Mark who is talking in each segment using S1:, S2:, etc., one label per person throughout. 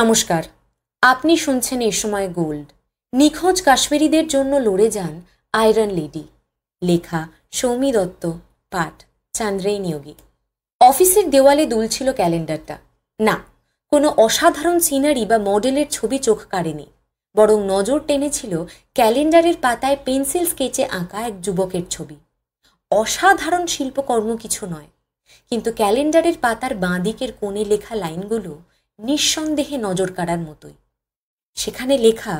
S1: নমস্কার আপনি শুনছেন এ সময় গোল্ড নিখোঁজ কাশ্মীরিদের জন্য লড়ে যান আয়রন লেডি লেখা সৌমি দত্ত পাঠ চান্দ্রেই নিয়োগী অফিসের দেওয়ালে দুলছিল ক্যালেন্ডারটা না কোনো অসাধারণ সিনারি বা মডেলের ছবি চোখ কাড়েনি বরং নজর টেনেছিল ক্যালেন্ডারের পাতায় পেন্সিল স্কেচে আঁকা এক যুবকের ছবি অসাধারণ শিল্পকর্ম কিছু নয় কিন্তু ক্যালেন্ডারের পাতার বাঁ দিকের কোণে লেখা লাইনগুলো নিঃসন্দেহে নজর কাড়ার মতোই সেখানে লেখা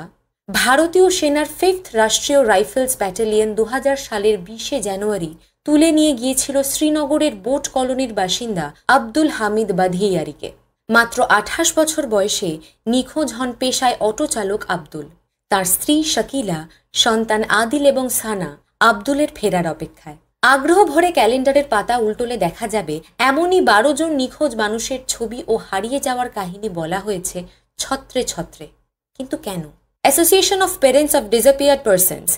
S1: ভারতীয় সেনার ফিফথ রাষ্ট্রীয় রাইফেলস ব্যাটালিয়ন দু সালের বিশে জানুয়ারি তুলে নিয়ে গিয়েছিল শ্রীনগরের বোট কলোনির বাসিন্দা আব্দুল হামিদ বাধিয়ারিকে মাত্র আঠাশ বছর বয়সে নিখোঁজ হন পেশায় অটো চালক আব্দুল তার স্ত্রী শাকিলা সন্তান আদিল এবং সানা আব্দুলের ফেরার অপেক্ষায় আগ্রহ ভরে ক্যালেন্ডারের পাতা উল্টোলে দেখা যাবে এমনই বারো জন নিখোঁজ মানুষের ছবি ও হারিয়ে যাওয়ার কাহিনী বলা হয়েছে ছত্রে ছত্রে কিন্তু কেন association of parents of disappear persons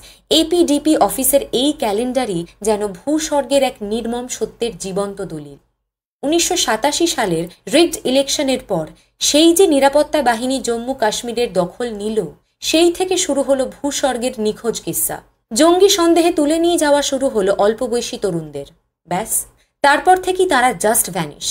S1: APDP অফিসের এই ক্যালেন্ডারই যেন ভূস্বর্গের এক নির্মম সত্যের জীবন্ত দলিল উনিশশো সালের রিগড ইলেকশনের পর সেই যে নিরাপত্তা বাহিনী জম্মু কাশ্মীরের দখল নিল সেই থেকে শুরু হলো ভূস্বর্গের নিখোঁজ কিস্সা জঙ্গি সন্দেহে তুলে নিয়ে যাওয়া শুরু হলো অল্পবয়সী তরুণদের ব্যাস তারপর থেকেই তারা জাস্ট ভ্যানিশ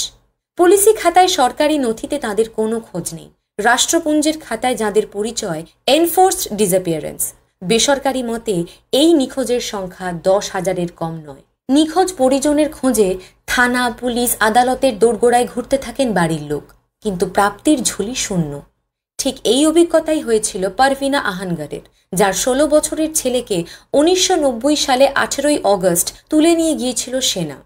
S1: পুলিশি খাতায় সরকারি নথিতে তাদের কোনো খোঁজ নেই রাষ্ট্রপুঞ্জের খাতায় যাদের পরিচয় এনফোর্সড ডিসঅ্যাপিয়ারেন্স বেসরকারি মতে এই নিখোঁজের সংখ্যা দশ হাজারের কম নয় নিখোঁজ পরিজনের খোঁজে থানা পুলিশ আদালতের দোরগোড়ায় ঘুরতে থাকেন বাড়ির লোক কিন্তু প্রাপ্তির ঝুলি শূন্য ঠিক এই অভিজ্ঞতাই হয়েছিল পারভিনা আহানগারের যার ষোলো বছরের ছেলেকে উনিশশো সালে আঠেরোই অগস্ট তুলে নিয়ে গিয়েছিল সেনা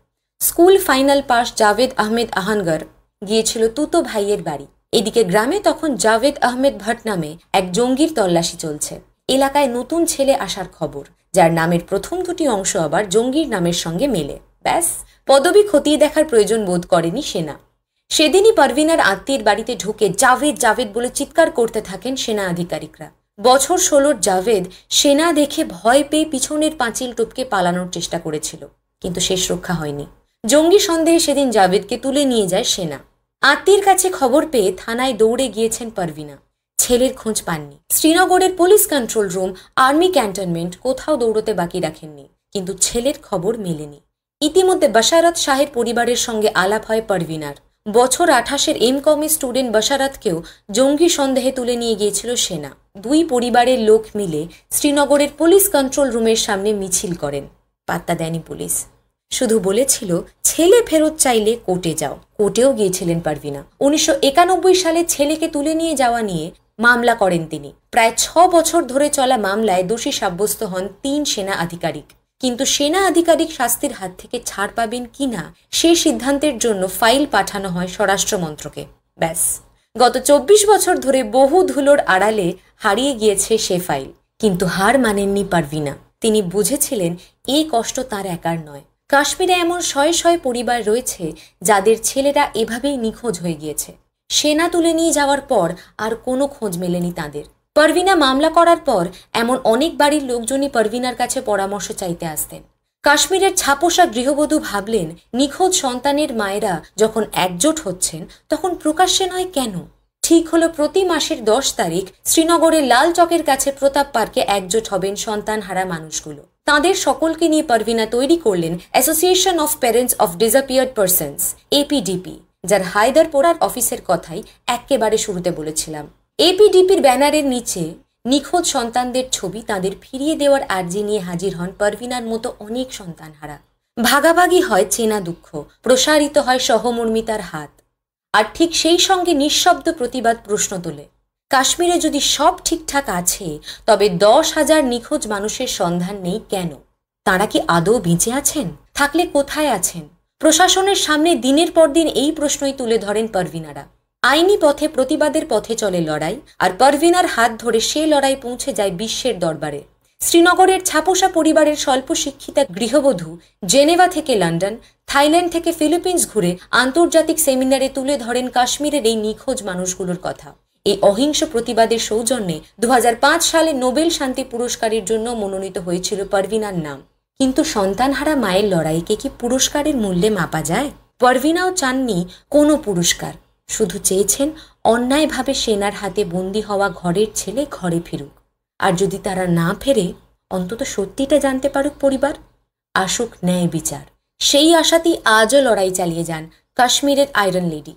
S1: school final pass Javed Ahmed Ahangar গিয়েছিল তুতো ভাইয়ের বাড়ি এদিকে গ্রামে তখন জাভেদ আহমেদ ভট নামে এক জঙ্গির তল্লাশি চলছে এলাকায় নতুন ছেলে আসার খবর যার নামের প্রথম দুটি অংশ আবার জঙ্গির নামের সঙ্গে মেলে ব্যাস পদবি খতিয়ে দেখার প্রয়োজন বোধ করেনি সেনা সেদিনই পারভিনার আত্মীয়ের বাড়িতে ঢুকে জাভেদ জাভেদ বলে চিৎকার করতে থাকেন সেনা আধিকারিকরা বছর ষোলোর জাভেদ সেনা দেখে ভয় পেয়ে পিছনের পাঁচিল টুপকে পালানোর চেষ্টা করেছিল কিন্তু শেষ রক্ষা হয়নি জঙ্গি সন্দেহে সেদিন জাভেদকে তুলে নিয়ে যায় সেনা আত্মীর কাছে খবর পেয়ে থানায় দৌড়ে গিয়েছেন পারভিনা ছেলের খোঁজ পাননি শ্রীনগরের police control room army cantonment কোথাও দৌড়তে বাকি রাখেননি কিন্তু ছেলের খবর মেলেনি ইতিমধ্যে বাসারত শাহের পরিবারের সঙ্গে আলাপ হয় পারভিনার বছর আঠাশের এমকমে স্টুডেন্ট বসারাতকেও জঙ্গি সন্দেহে তুলে নিয়ে গিয়েছিল সেনা দুই পরিবারের লোক মিলে শ্রীনগরের পুলিশ কন্ট্রোল রুমের সামনে মিছিল করেন পাত্তা দেয়নি পুলিশ শুধু বলেছিল ছেলে ফেরত চাইলে কোর্টে যাও কোর্টেও গিয়েছিলেন পারভিনা উনিশশো সালে ছেলেকে তুলে নিয়ে যাওয়া নিয়ে মামলা করেন তিনি প্রায় ছ বছর ধরে চলা মামলায় দোষী সাব্যস্ত হন তিন সেনা আধিকারিক কিন্তু সেনা আধিকারিক শাস্তির হাত থেকে ছাড় পাবেন কি না সে সিদ্ধান্তের জন্য ফাইল পাঠানো হয় স্বরাষ্ট্রমন্ত্রকে ব্যাস গত চব্বিশ বছর ধরে বহু ধুলোর আড়ালে হারিয়ে গিয়েছে সে ফাইল কিন্তু হার মানেননি পারভিনা তিনি বুঝেছিলেন এই কষ্ট তার একার নয় কাশ্মীরে এমন শয়ে শয়ে পরিবার রয়েছে যাদের ছেলেরা এভাবেই নিখোঁজ হয়ে গিয়েছে সেনা তুলে নিয়ে যাওয়ার পর আর কোনো খোঁজ মেলেনি তাদের পারভিনা মামলা করার পর এমন অনেক বাড়ির লোকজনই পারভিনার কাছে পরামর্শ চাইতে আসতেন কাশ্মীরের ছাপোষা গৃহবধূ ভাবলেন নিখোঁজ সন্তানের মায়েরা যখন একজোট হচ্ছেন তখন প্রকাশ্যে নয় কেন ঠিক হলো প্রতি মাসের দশ তারিখ শ্রীনগরের লাল চকের কাছে প্রতাপ পার্কে একজোট হবেন সন্তান হারা মানুষগুলো তাঁদের সকলকে নিয়ে পারভিনা তৈরি করলেন association of parents of disappeared persons APDP যার পোড়ার অফিসের কথাই একেবারে শুরুতে বলেছিলাম এপিডিপির ব্যানারের নিচে নিখোঁজ সন্তানদের ছবি তাদের ফিরিয়ে দেওয়ার আর্জি নিয়ে হাজির হন পারভিনার মতো অনেক সন্তানহারা ভাগাভাগি হয় চেনা দুঃখ প্রসারিত হয় সহমর্মিতার হাত আর ঠিক সেই সঙ্গে নিঃশব্দ প্রতিবাদ প্রশ্ন তোলে কাশ্মীরে যদি সব ঠিকঠাক আছে তবে দশ হাজার নিখোঁজ মানুষের সন্ধান নেই কেন তাঁরা কি আদৌ বেঁচে আছেন থাকলে কোথায় আছেন প্রশাসনের সামনে দিনের পর দিন এই প্রশ্নই তুলে ধরেন পারভিনারা আইনি পথে প্রতিবাদের পথে চলে লড়াই আর পারভিনার হাত ধরে সে লড়াই পৌঁছে যায় বিশ্বের দরবারে শ্রীনগরের ছাপোষা পরিবারের স্বল্প শিক্ষিতা গৃহবধূ জেনেভা থেকে লন্ডন থাইল্যান্ড থেকে ফিলিপিন্স ঘুরে আন্তর্জাতিক সেমিনারে তুলে ধরেন কাশ্মীরের এই নিখোঁজ মানুষগুলোর কথা এই অহিংস প্রতিবাদের সৌজন্যে দু সালে নোবেল শান্তি পুরস্কারের জন্য মনোনীত হয়েছিল পারভিনার নাম কিন্তু সন্তানহারা মায়ের লড়াইকে কি পুরস্কারের মূল্যে মাপা যায় পারভিনাও চাননি কোনো পুরস্কার শুধু চেয়েছেন অন্যায়ভাবে সেনার হাতে বন্দি হওয়া ঘরের ছেলে ঘরে ফিরুক আর যদি তারা না ফেরে অন্তত সত্যিটা জানতে পারুক পরিবার আসুক ন্যায় বিচার সেই আশাতেই আজও লড়াই চালিয়ে যান কাশ্মীরের আয়রন লেডি